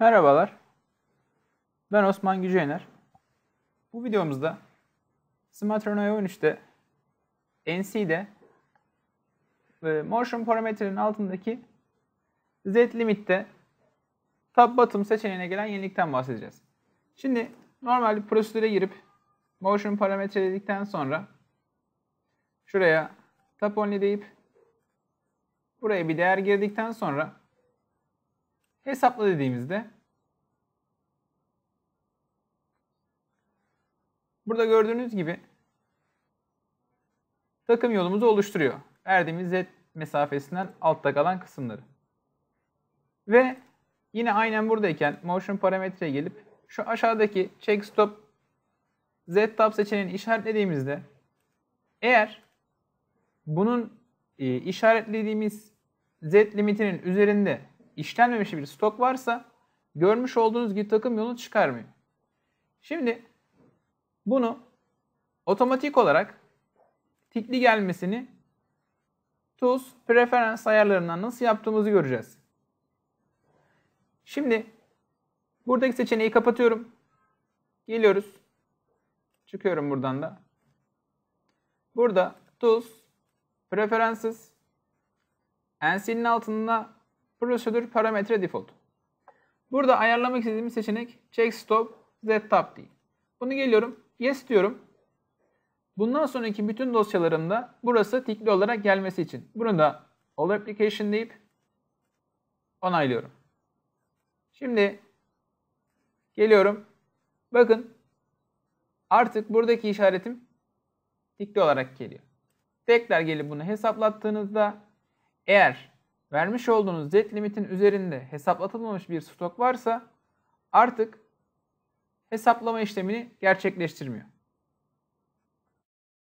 Merhabalar. Ben Osman Gücener. Bu videomuzda Smartron IO 13'te NC'de motion parametrenin altındaki Z limitte top bottom seçeneğine gelen yenilikten bahsedeceğiz. Şimdi normal bir prosedüre girip motion parametre dedikten sonra şuraya top only deyip buraya bir değer girdikten sonra Hesapla dediğimizde burada gördüğünüz gibi takım yolumuzu oluşturuyor. Erdiğimiz Z mesafesinden altta kalan kısımları. Ve yine aynen buradayken motion parametreye gelip şu aşağıdaki check stop Z tab seçeneğini işaretlediğimizde eğer bunun e, işaretlediğimiz Z limitinin üzerinde işlenmemiş bir stok varsa görmüş olduğunuz gibi takım yolu çıkarmıyor. Şimdi bunu otomatik olarak tikli gelmesini Tools preferans ayarlarından nasıl yaptığımızı göreceğiz. Şimdi buradaki seçeneği kapatıyorum. Geliyoruz. Çıkıyorum buradan da. Burada Tools Preferences NC'nin altında Prosedür parametre default. Burada ayarlamak istediğimiz seçenek check stop ztap değil. Bunu geliyorum. Yes diyorum. Bundan sonraki bütün dosyalarımda burası tikli olarak gelmesi için. Bunu da all application deyip onaylıyorum. Şimdi geliyorum. Bakın artık buradaki işaretim tikli olarak geliyor. Tekrar gelip bunu hesaplattığınızda eğer vermiş olduğunuz z limitin üzerinde hesaplatılmamış bir stok varsa artık hesaplama işlemini gerçekleştirmiyor.